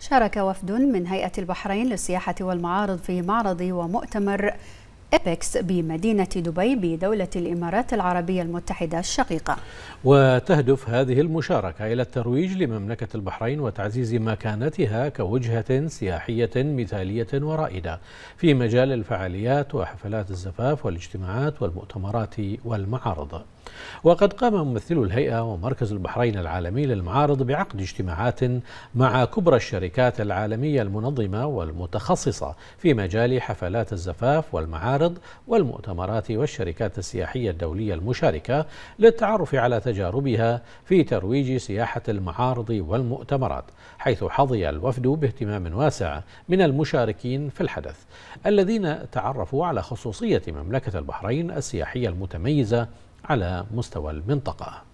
شارك وفد من هيئة البحرين للسياحة والمعارض في معرض ومؤتمر إبكس بمدينة دبي بدولة الإمارات العربية المتحدة الشقيقة وتهدف هذه المشاركة إلى الترويج لمملكة البحرين وتعزيز مكانتها كوجهة سياحية مثالية ورائدة في مجال الفعاليات وحفلات الزفاف والاجتماعات والمؤتمرات والمعارض وقد قام ممثل الهيئة ومركز البحرين العالمي للمعارض بعقد اجتماعات مع كبرى الشركات العالمية المنظمة والمتخصصة في مجال حفلات الزفاف والمعارض والمؤتمرات والشركات السياحية الدولية المشاركة للتعرف على تجاربها في ترويج سياحة المعارض والمؤتمرات حيث حظي الوفد باهتمام واسع من المشاركين في الحدث الذين تعرفوا على خصوصية مملكة البحرين السياحية المتميزة على مستوى المنطقه